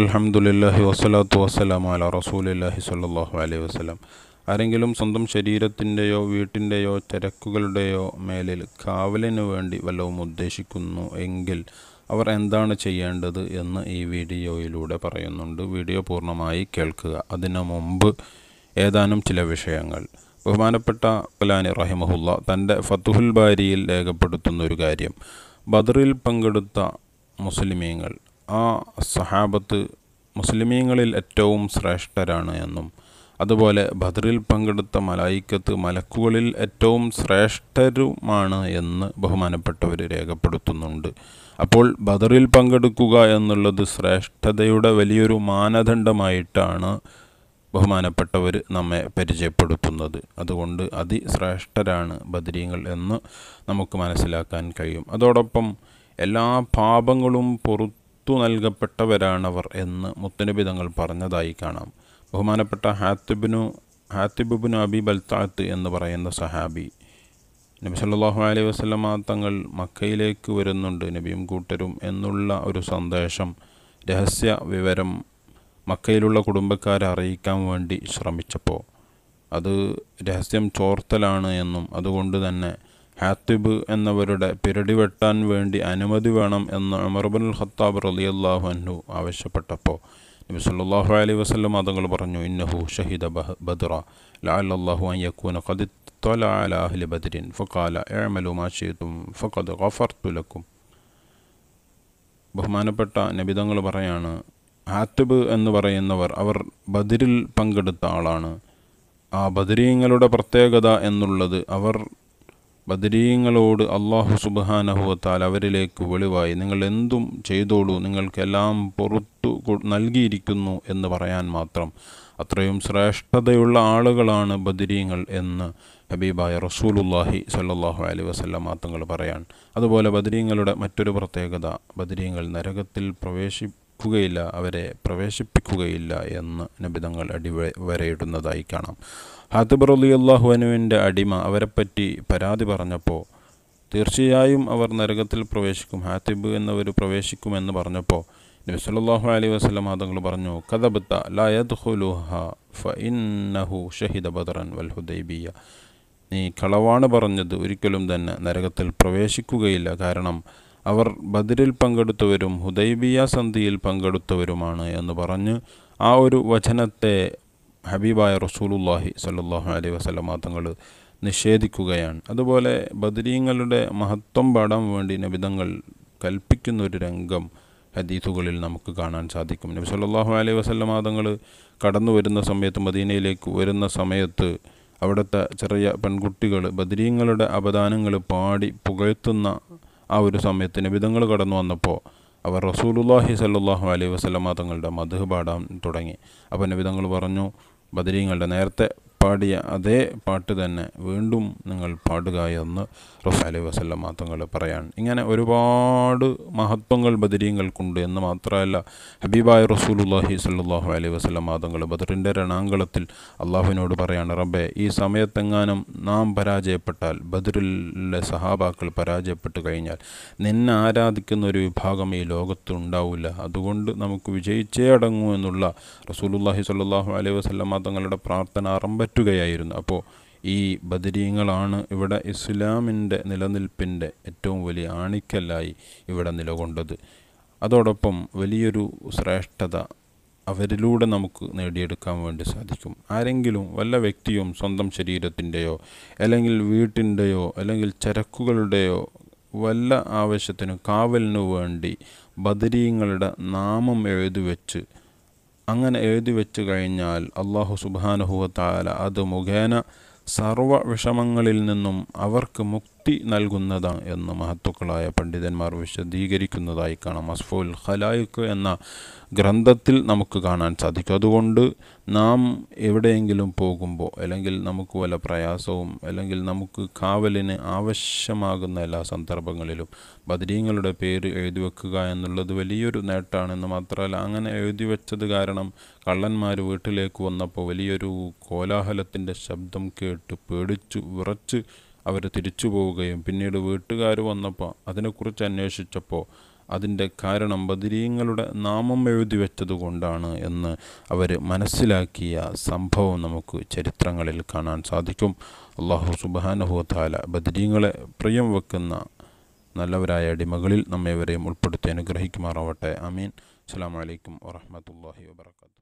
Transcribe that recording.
അലഹമുല്ലാഹി വസ്സലാത്തു വസ്സലാം അല റസൂലില്ലാഹി സ്വല്ലല്ലാഹു അലൈഹി വസ്സലാം ആരെങ്കിലും സ്വന്തം ശരീരത്തിൻ്റെയോ വീട്ടിൻ്റെയോ ചരക്കുകളുടെയോ മേലിൽ കാവലിനു വേണ്ടി വല്ലവും ഉദ്ദേശിക്കുന്നു എങ്കിൽ അവർ എന്താണ് ചെയ്യേണ്ടത് എന്ന് ഈ വീഡിയോയിലൂടെ പറയുന്നുണ്ട് വീഡിയോ പൂർണ്ണമായി കേൾക്കുക അതിനു മുമ്പ് ഏതാനും ചില വിഷയങ്ങൾ ബഹുമാനപ്പെട്ട പുലാനി റഹിമഹുല്ല തൻ്റെ ഫത്തുഹുൽ ബാരിയിൽ രേഖപ്പെടുത്തുന്ന ഒരു കാര്യം ബദറിൽ പങ്കെടുത്ത മുസ്ലിമീങ്ങൾ ആ സഹാബത്ത് മുസ്ലിമീങ്ങളിൽ ഏറ്റവും ശ്രേഷ്ഠരാണ് എന്നും അതുപോലെ ബദറിൽ പങ്കെടുത്ത മലായിക്കത്ത് മലക്കുകളിൽ ഏറ്റവും ശ്രേഷ്ഠരുമാണ് എന്ന് ബഹുമാനപ്പെട്ടവർ രേഖപ്പെടുത്തുന്നുണ്ട് അപ്പോൾ ബദറിൽ പങ്കെടുക്കുക എന്നുള്ളത് ശ്രേഷ്ഠതയുടെ വലിയൊരു മാനദണ്ഡമായിട്ടാണ് ബഹുമാനപ്പെട്ടവർ നമ്മെ പരിചയപ്പെടുത്തുന്നത് അതുകൊണ്ട് അതിശ്രേഷ്ഠരാണ് ബദരീങ്ങൾ എന്ന് നമുക്ക് മനസ്സിലാക്കാൻ കഴിയും അതോടൊപ്പം എല്ലാ പാപങ്ങളും പൊറു ഹാത്തു നൽകപ്പെട്ടവരാണവർ എന്ന് മുത്തനബി തങ്ങൾ പറഞ്ഞതായി കാണാം ബഹുമാനപ്പെട്ട ഹാത്തിബിനു ഹാത്തിബിബിനു അബി ബൽത്താത്ത് എന്ന് പറയുന്ന സഹാബി നബി സല്ലാഹു അലൈഹി വസ്ലമ തങ്ങൾ മക്കയിലേക്ക് വരുന്നുണ്ട് നബിയും കൂട്ടരും എന്നുള്ള ഒരു സന്ദേശം രഹസ്യ വിവരം മക്കയിലുള്ള കുടുംബക്കാരെ അറിയിക്കാൻ വേണ്ടി ശ്രമിച്ചപ്പോൾ അത് രഹസ്യം ചോർത്തലാണ് എന്നും അതുകൊണ്ട് തന്നെ ഹാത്തിബ് എന്നവരുടെ പിരടി വെട്ടാൻ വേണ്ടി അനുമതി വേണം എന്ന് അമർബുൽ ഖത്താബ് റലിയല്ലാഹു അൻഹു ആവശ്യപ്പെട്ടപ്പോൾ നബി സല്ലാഹു അലൈ വസ്ലം മതങ്ങൾ പറഞ്ഞു ഇന്നഹു ഷഹിദ ബദ്ര ലാഹു അയ്യക്കൂന ഖദിത്തൊലാഹ്ലി ബദിരിൻ ഫക്കാല ഏമലു മാഷീത്തും ഫഖദ് ഖഫർത്തുലക്കും ബഹുമാനപ്പെട്ട നബിതങ്ങൾ പറയാണ് ഹാത്തിബ് എന്ന് പറയുന്നവർ അവർ ബദിരിൽ പങ്കെടുത്ത ആളാണ് ആ ബദരീങ്ങളുടെ പ്രത്യേകത എന്നുള്ളത് അവർ ബദരീങ്ങളോട് അള്ളാഹു സുബാനഹുവത്താൽ അവരിലേക്ക് വെളിവായി നിങ്ങൾ എന്തും ചെയ്തോളൂ നിങ്ങൾക്കെല്ലാം പുറത്തു നൽകിയിരിക്കുന്നു എന്ന് പറയാൻ മാത്രം അത്രയും ശ്രേഷ്ഠതയുള്ള ആളുകളാണ് ബദരീങ്ങൾ എന്ന് ഹബീബായ റസൂലുല്ലാഹി സല്ലാഹു അലൈ വസല്ലമ തങ്ങൾ പറയാൻ അതുപോലെ ബദരീങ്ങളുടെ മറ്റൊരു പ്രത്യേകത ബദരീങ്ങൾ നരകത്തിൽ പ്രവേശി വിൽക്കുകയില്ല അവരെ പ്രവേശിപ്പിക്കുകയില്ല എന്ന് നബിതങ്ങൾ അടി വരയിടുന്നതായി കാണാം ഹാത്തിബർ അലി അള്ളാഹുവിനുവിൻ്റെ അടിമ അവരെപ്പറ്റി പരാതി പറഞ്ഞപ്പോൾ തീർച്ചയായും അവർ നരകത്തിൽ പ്രവേശിക്കും ഹാത്തിബ് എന്നവർ പ്രവേശിക്കുമെന്ന് പറഞ്ഞപ്പോൾ നബി സല്ലല്ലാഹു അലൈഹി വസല്ലം തങ്ങൾ പറഞ്ഞു കദബത്ത ലാ യദ്ഖുലുഹ ഫഇന്നഹു ഷഹിദ ബദറൻ വൽ ഹുദൈബിയ നീ കളവാണ് പറഞ്ഞത് ഒരിക്കലും തന്നെ നരകത്തിൽ പ്രവേശിക്കുകയില്ല കാരണം അവർ ബദിരിൽ പങ്കെടുത്തവരും ഹുദൈബിയ സന്ധിയിൽ പങ്കെടുത്തവരുമാണ് എന്ന് പറഞ്ഞ് ആ ഒരു വചനത്തെ ഹബീബായ റസൂലുല്ലാഹി സല്ലാഹു അലൈ വസ്ലമ തങ്ങൾ നിഷേധിക്കുകയാണ് അതുപോലെ ബദരീങ്ങളുടെ മഹത്വം പാടാൻ വേണ്ടി നബിതങ്ങൾ കൽപ്പിക്കുന്ന ഒരു രംഗം ഹദീസുകളിൽ നമുക്ക് കാണാൻ സാധിക്കും നബി സല്ലാഹു അലൈഹി വസ്ലമ തങ്ങൾ കടന്നു വരുന്ന സമയത്ത് മദീനയിലേക്ക് വരുന്ന സമയത്ത് അവിടുത്തെ ചെറിയ പെൺകുട്ടികൾ ബദരീങ്ങളുടെ അപദാനങ്ങൾ പാടി പുകഴ്ത്തുന്ന ആ ഒരു സമയത്തിന് വിധങ്ങൾ കടന്നു വന്നപ്പോൾ അവർ റസൂലുല്ലാഹി സല്ലാഹു അലൈഹി വസ്ലമ തങ്ങളുടെ മധുഹ് പാടാൻ തുടങ്ങി അപ്പോൾ നബിതങ്ങൾ പറഞ്ഞു ബദരീങ്ങളുടെ നേരത്തെ പാടിയ അതേ പാട്ട് തന്നെ വീണ്ടും നിങ്ങൾ പാടുക എന്ന് റസൂൽ അലൈഹി വസല്ലം തങ്ങൾ പറയാൻ ഇങ്ങനെ ഒരുപാട് മഹത്വങ്ങൾ ബദരീങ്ങൾക്കുണ്ട് എന്ന് മാത്രമല്ല ഹബീബായ റസൂലുല്ലാഹി സല്ലാഹു അലൈഹി വസല്ലം മാതങ്ങൾ ബദറിൻ്റെ രണാങ്കളത്തിൽ അള്ളാഹുവിനോട് പറയാണ് റബ്ബെ ഈ സമയത്തെങ്ങാനും നാം പരാജയപ്പെട്ടാൽ ബദറിലെ സഹാബാക്കൾ പരാജയപ്പെട്ട് കഴിഞ്ഞാൽ നിന്നെ ആരാധിക്കുന്ന ഒരു വിഭാഗം ഈ ലോകത്ത് ഉണ്ടാവില്ല അതുകൊണ്ട് നമുക്ക് വിജയിച്ചേ അടങ്ങൂ എന്നുള്ള റസൂലുല്ലാഹി സല്ലാഹു അലൈഹി വസല്ലം തങ്ങളുടെ പ്രാർത്ഥന ആരംഭ അകറ്റുകയായിരുന്നു അപ്പോൾ ഈ ബദരീങ്ങളാണ് ഇവിടെ ഇസ്ലാമിൻ്റെ നിലനിൽപ്പിൻ്റെ ഏറ്റവും വലിയ ആണിക്കല്ലായി ഇവിടെ നിലകൊണ്ടത് അതോടൊപ്പം വലിയൊരു ശ്രേഷ്ഠത അവരിലൂടെ നമുക്ക് നേടിയെടുക്കാൻ വേണ്ടി സാധിക്കും ആരെങ്കിലും വല്ല വ്യക്തിയും സ്വന്തം ശരീരത്തിൻ്റെയോ അല്ലെങ്കിൽ വീട്ടിൻ്റെയോ അല്ലെങ്കിൽ ചരക്കുകളുടെയോ വല്ല ആവശ്യത്തിനും കാവലിനു വേണ്ടി ബദരീങ്ങളുടെ നാമം എഴുതി വെച്ച് അങ്ങനെ എഴുതി വെച്ചു കഴിഞ്ഞാൽ അള്ളാഹു സുബാനഹുവ താല അത് മുഖേന സർവ വിഷമങ്ങളിൽ നിന്നും അവർക്ക് മുക്തി മുക്തി നൽകുന്നതാണ് എന്ന് മഹത്വക്കളായ പണ്ഡിതന്മാർ വിശദീകരിക്കുന്നതായി കാണാം അസ്ഫുൽ ഖലായിക്ക് എന്ന ഗ്രന്ഥത്തിൽ നമുക്ക് കാണാൻ സാധിക്കും അതുകൊണ്ട് നാം എവിടെയെങ്കിലും പോകുമ്പോൾ അല്ലെങ്കിൽ നമുക്ക് വല്ല പ്രയാസവും അല്ലെങ്കിൽ നമുക്ക് കാവലിന് ആവശ്യമാകുന്ന എല്ലാ സന്ദർഭങ്ങളിലും ബദരീങ്ങളുടെ പേര് എഴുതി വെക്കുക എന്നുള്ളത് വലിയൊരു നേട്ടമാണെന്ന് മാത്രമല്ല അങ്ങനെ എഴുതി വെച്ചത് കാരണം കള്ളന്മാർ വീട്ടിലേക്ക് വന്നപ്പോൾ വലിയൊരു കോലാഹലത്തിൻ്റെ ശബ്ദം കേട്ട് പേടിച്ചു വിറച്ച് അവർ തിരിച്ചു പോവുകയും പിന്നീട് വീട്ടുകാർ വന്നപ്പോൾ അതിനെക്കുറിച്ച് അന്വേഷിച്ചപ്പോൾ അതിൻ്റെ കാരണം ബദിരീങ്ങളുടെ നാമം എഴുതി വെച്ചതുകൊണ്ടാണ് എന്ന് അവർ മനസ്സിലാക്കിയ സംഭവം നമുക്ക് ചരിത്രങ്ങളിൽ കാണാൻ സാധിക്കും അള്ളാഹു സുബാനഹുത്താല ബദിരീങ്ങളെ പ്രിയം വെക്കുന്ന നല്ലവരായ അടിമകളിൽ നമ്മെവരെയും ഉൾപ്പെടുത്തി അനുഗ്രഹിക്കുമാറാവട്ടെ അമീൻ അസ്സാം വലൈക്കും വാഹമത്തല്ലാഹി വാബർക്കാത്തു